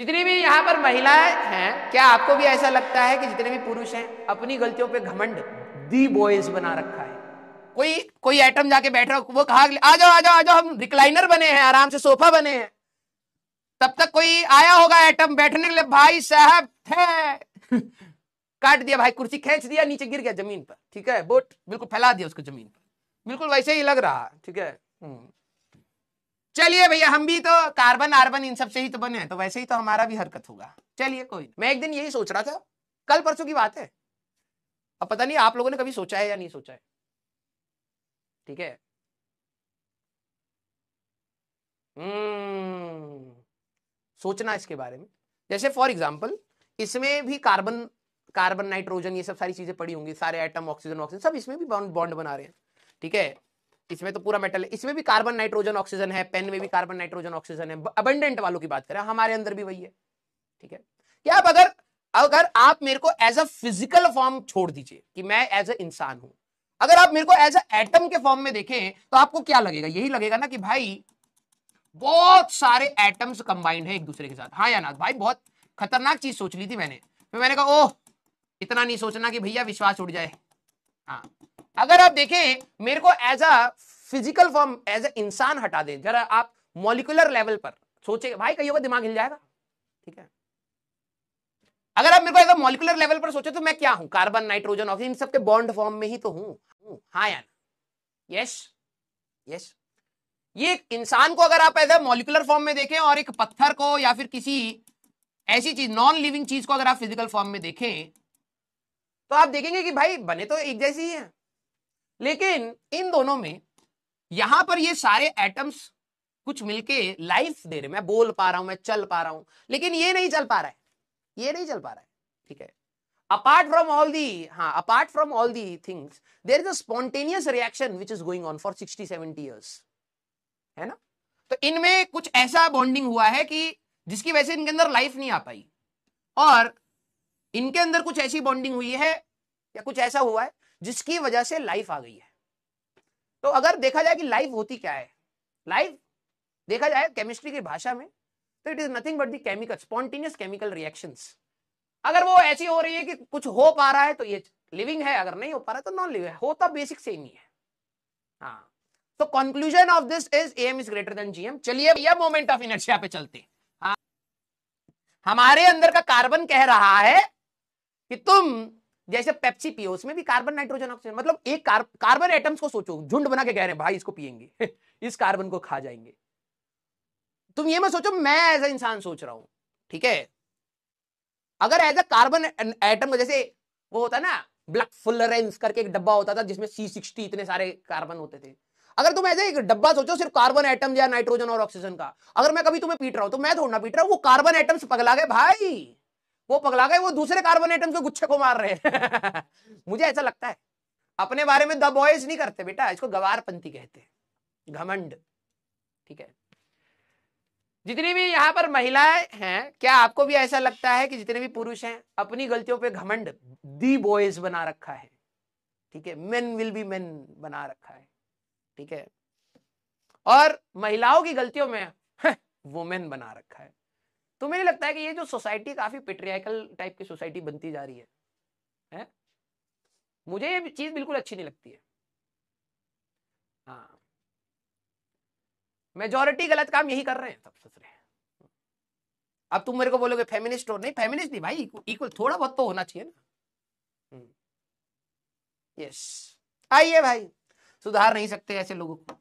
जितनी भी यहाँ पर महिलाएं हैं क्या आपको भी ऐसा लगता है कि जितने भी पुरुष हैं अपनी गलतियों पे घमंड दी बॉयज बना रखा है कोई कोई आइटम जाके बैठ रहा वो कहा आ जाओ आ जाओ आ जाओ हम रिक्लाइनर बने हैं आराम से सोफा बने हैं तब तक कोई आया होगा आइटम बैठने के लिए भाई साहब थे काट दिया भाई कुर्सी खींच दिया नीचे गिर गया जमीन पर ठीक है बोट बिल्कुल फैला दिया उसको जमीन पर बिल्कुल वैसे ही लग रहा ठीक है हम्म। चलिए भैया हम भी तो कार्बन आर्बन इन सब से ही तो बने हैं तो वैसे ही तो हमारा भी हरकत होगा चलिए कोई मैं एक दिन यही सोच रहा था कल परसों की बात है अब पता नहीं आप लोगों ने कभी सोचा है या नहीं सोचा है ठीक है हम्म, सोचना इसके बारे में जैसे फॉर एग्जाम्पल इसमें भी कार्बन कार्बन नाइट्रोजन ये सब सारी चीजें पड़ी होंगी सारे एटम ऑक्सीजन ऑक्सीजन सब इसमें भी बॉन्ड बना रहे हैं ठीक है इसमें तो पूरा मेटल है इसमें भी कार्बन नाइट्रोजन ऑक्सीजन है पेन में भी कार्बन नाइट्रोजन ऑक्सीजन है अबंडेंट वालों की बात करें हमारे अंदर भी वही है ठीक है क्या आप अगर अगर आप मेरे को एज अ फिजिकल फॉर्म छोड़ दीजिए कि मैं एज अ इंसान हूं अगर आप मेरे को एज अ एटम के फॉर्म में देखें तो आपको क्या लगेगा यही लगेगा ना कि भाई बहुत सारे एटम्स कंबाइंड है एक दूसरे के साथ हाँ यानाथ भाई बहुत खतरनाक चीज सोच ली थी मैंने फिर मैंने कहा ओह इतना नहीं सोचना कि भैया विश्वास उड़ जाए हाँ अगर आप देखें मेरे को as a physical form as a इंसान हटा दे जरा आप मोलिकुलर लेवल पर सोचे भाई कहीं होगा दिमाग हिल जाएगा ठीक है अगर आप मेरे को एज अ मोलिकुलर लेवल पर सोचे तो मैं क्या हूं कार्बन नाइट्रोजन ऑक्सीजन सबके बॉन्ड फॉर्म में ही तो हूं हाँ यार यस यस ये इंसान को अगर आप एज अ मोलिकुलर फॉर्म में देखें और एक पत्थर को या फिर किसी ऐसी चीज नॉन लिविंग चीज को अगर आप फिजिकल फॉर्म में देखें तो आप देखेंगे कि भाई बने तो एक जैसी ही है लेकिन इन दोनों में यहां पर ये सारे एटम्स कुछ मिलके लाइफ दे रहे मैं बोल पा रहा हूं मैं चल पा रहा हूं लेकिन ये नहीं चल पा रहा है ये नहीं चल पा रहा है ठीक है अपार्ट फ्रॉम ऑल दी हाँ apart from all the things there is a spontaneous reaction which is going on for sixty seventy years है ना तो इनमें कुछ ऐसा बॉन्डिंग हुआ है कि जिसकी वजह से इनके अंदर लाइफ नहीं आ पाई और इनके अंदर कुछ ऐसी बॉन्डिंग हुई है या कुछ ऐसा हुआ है जिसकी वजह से लाइफ आ गई है तो अगर देखा जाए कि लाइफ होती क्या है लाइफ देखा जाए केमिस्ट्री की भाषा में तो it is nothing but the chemical spontaneous chemical reaction अगर वो ऐसी हो रही है कि कुछ हो पा रहा है तो ये लिविंग है अगर नहीं हो पा रहा है तो नॉन लिविंग है होता बेसिक सेम ही है हाँ तो conclusion of this is M is greater than GM चलिए भैया मोमेंट ऑफ इनर्शिया पे चलते हाँ हमारे अंदर का कार्बन कह रहा है कि तुम जैसे पेप्सी पियो उसमें भी कार्बन नाइट्रोजन ऑक्सीजन मतलब एक कार, कार्बन एटम्स को सोचो झुंड बना के कह रहे हैं भाई इसको पियेंगे इस कार्बन को खा जाएंगे तुम ये मत सोचो मैं एज ए इंसान सोच रहा हूं ठीक है अगर एज अ कार्बन एटम जैसे वो होता है ना ब्लैक फुलरेंस करके एक डब्बा होता था जिसमें सी सिक्सटी इतने सारे कार्बन होते थे अगर तुम ऐसे एक डब्बा सोचो सिर्फ कार्बन एटम या नाइट्रोजन और ऑक्सीजन का अगर मैं कभी तुम्हें पीट रहा हूं तो मैं थोड़ा ना पीट रहा हूं वो कार्बन एटम्स पगला गए भाई वो पगला गए वो दूसरे कार्बन एटम के गुच्छे को मार रहे मुझे ऐसा लगता है अपने बारे में द बॉयज नहीं करते बेटा इसको गवारपंथी कहते हैं घमंड ठीक है जितनी भी यहाँ पर महिलाएं हैं क्या आपको भी ऐसा लगता है कि जितने भी पुरुष हैं अपनी गलतियों पे घमंड दी बॉयज बना रखा है ठीक है मेन विल बी मेन बना रखा है ठीक है और महिलाओं की गलतियों में वुमेन बना रखा है तो मुझे लगता है कि ये जो सोसाइटी काफी पेट्रियाकल टाइप की सोसाइटी बनती जा रही है, है? मुझे ये चीज बिल्कुल अच्छी नहीं लगती है हाँ मेजोरिटी गलत काम यही कर रहे हैं सब ससुरे अब तुम मेरे को बोलोगे फेमिनिस्ट हो नहीं फेमिनिस्ट नहीं भाई इक्वल थोड़ा बहुत तो होना चाहिए ना यस हम्म। आइए भाई सुधार नहीं सकते ऐसे लोगों को